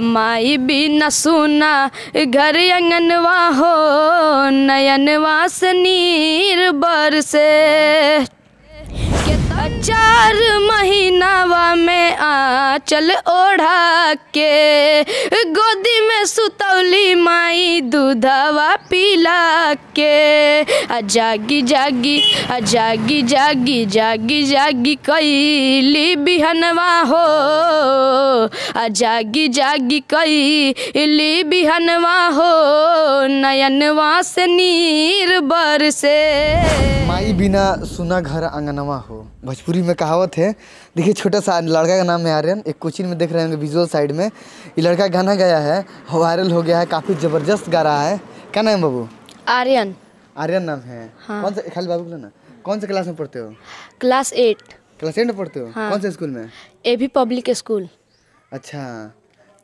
माई न सुना घर अंगनवा हो नयनवा वास नीर बर से चार महीनावा में आ चल ओढ़ा के गोदी में सुतौली माई दूधवा पिला के आ जागी जागी आ जागी जागी जागी जागी कैली बिहनवा हो आ जागी जागी कैली बिहनवा हो नयनवा से नीर बरसे माई बिना सुना घर अंगनवा हो भोजपुरी में कहावत है देखिए छोटा सा लड़का का नाम है आर्यन एक कोचिंग में देख रहे होंगे विजुअल साइड में ये लड़का गाना गया है वायरल हो गया है काफ़ी ज़बरदस्त गा रहा है क्या नाम है बाबू आर्यन आर्यन नाम है हाँ। कौन सा खाली बाबू ना कौन से क्लास में पढ़ते हो क्लास एट क्लास एट में पढ़ते हो हाँ। कौन से स्कूल में ए भी पब्लिक स्कूल अच्छा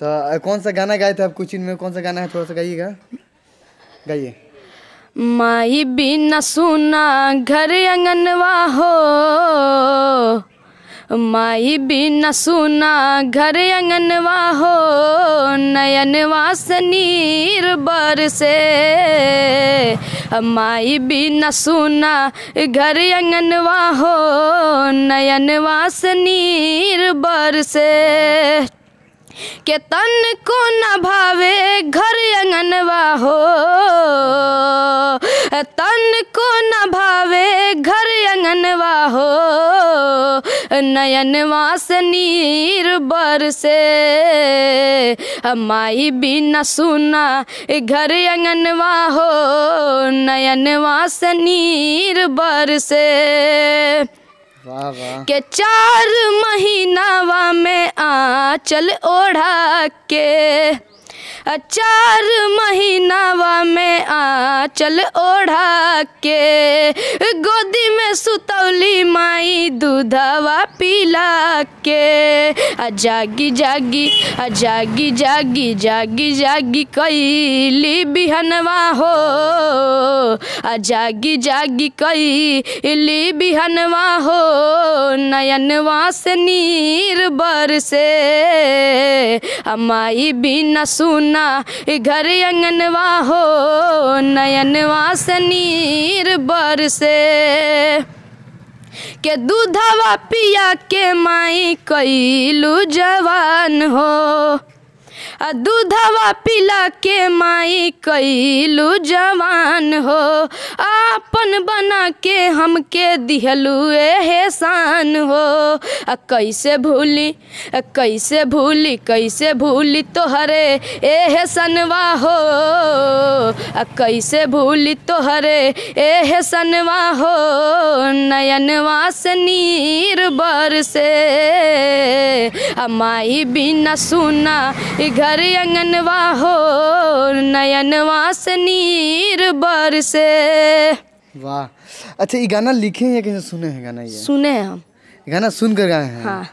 तो कौन सा गाना गाए थे आप कोचिंग में कौन सा गाना है थोड़ा सा गाइएगा गाइए माई भी न सुना घर अंगनवा हो माई भी न सुना घर अंगनवा हो नयनवा से नीर बर से माई भी न सुना घर अंगनवा हो नयनवा से नीर बर से के तन को न भावे घर को न भावे घर अंगनवा हो नयनवा से नीर बर से माई भी न सुना घर अंगनवा हो नयनवा से नीर बर से के चार महीनावा में चल ओढ़ा के चार महीनावा में आंचल ओढ़ा के गोदी में सुतौली माई दूधवा पीला के जागी जागी जागी जागी जागी जागी कैली बिहनवा हो जागी जागी कैली बिहनवा हो नयनवा से नीर बर से माई बिना सुना ना घर अंगनवा हो नयनवा सनीर बर से के दूधवा पिया के माई कैलू जवान हो दूधवा पिला के माई कैलू जवान हो आपन बना के हमके दिहलू एहसान हो आ कैसे भूली आ कैसे भूली कैसे भूली तोहरे एहसनवा हो आ कैसे भूली तोहरे एहसनवा हो नयनवा से नीर बर से आ माई बिना सुना घर कर अंगनवा हो नयनवा से नीर बर से वाह अच्छा ये गाना लिखे हैं या कहीं सुने हैं गाना ये सुने हैं हम गाना सुन कर गाए हैं हाँ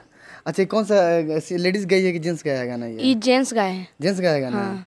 अच्छा कौन सा लेडीज गाई है कि जेंट्स गाया गाना ये ये जेंट्स गाए हैं जेंट्स गाया गाना हाँ।